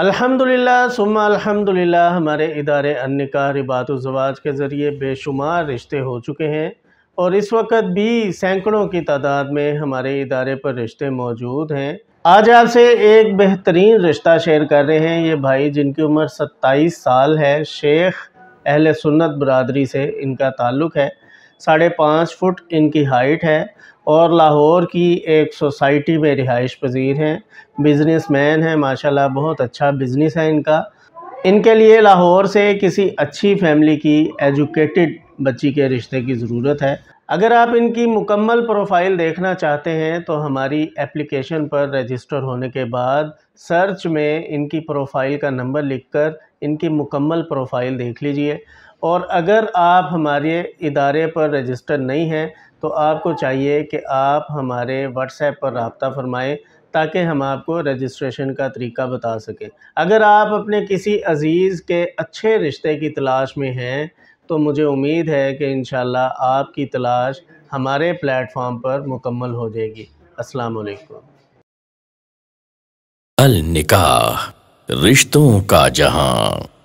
अल्हम्दुलिल्लाह सुम्मा अल्हम्दुलिल्लाह हमारे इदारे अन्निका रिबात जवाज के ज़रिए बेशुमार रिश्ते हो चुके हैं और इस वक्त भी सैकड़ों की तादाद में हमारे इदारे पर रिश्ते मौजूद हैं आज आपसे एक बेहतरीन रिश्ता शेयर कर रहे हैं ये भाई जिनकी उम्र सत्ताईस साल है शेख अहल सुन्नत बरदरी से इनका ताल्लुक़ है साढ़े पाँच फुट इनकी हाइट है और लाहौर की एक सोसाइटी में रिहाइश पजीर हैं बिजनेस मैन हैं माशाल्लाह बहुत अच्छा बिजनेस है इनका इनके लिए लाहौर से किसी अच्छी फैमिली की एजुकेटेड बच्ची के रिश्ते की ज़रूरत है अगर आप इनकी मुकम्मल प्रोफाइल देखना चाहते हैं तो हमारी एप्लीकेशन पर रजिस्टर होने के बाद सर्च में इनकी प्रोफाइल का नंबर लिखकर इनकी मुकम्मल प्रोफाइल देख लीजिए और अगर आप हमारे इदारे पर रजिस्टर नहीं हैं तो आपको चाहिए कि आप हमारे व्हाट्सएप पर रबता फरमाएँ ताकि हम आपको रजिस्ट्रेशन का तरीका बता सकें अगर आप अपने किसी अज़ीज़ के अच्छे रिश्ते की तलाश में हैं तो मुझे उम्मीद है कि इन आपकी तलाश हमारे प्लेटफॉर्म पर मुकम्मल हो जाएगी वालेकुम अल निकाह रिश्तों का जहां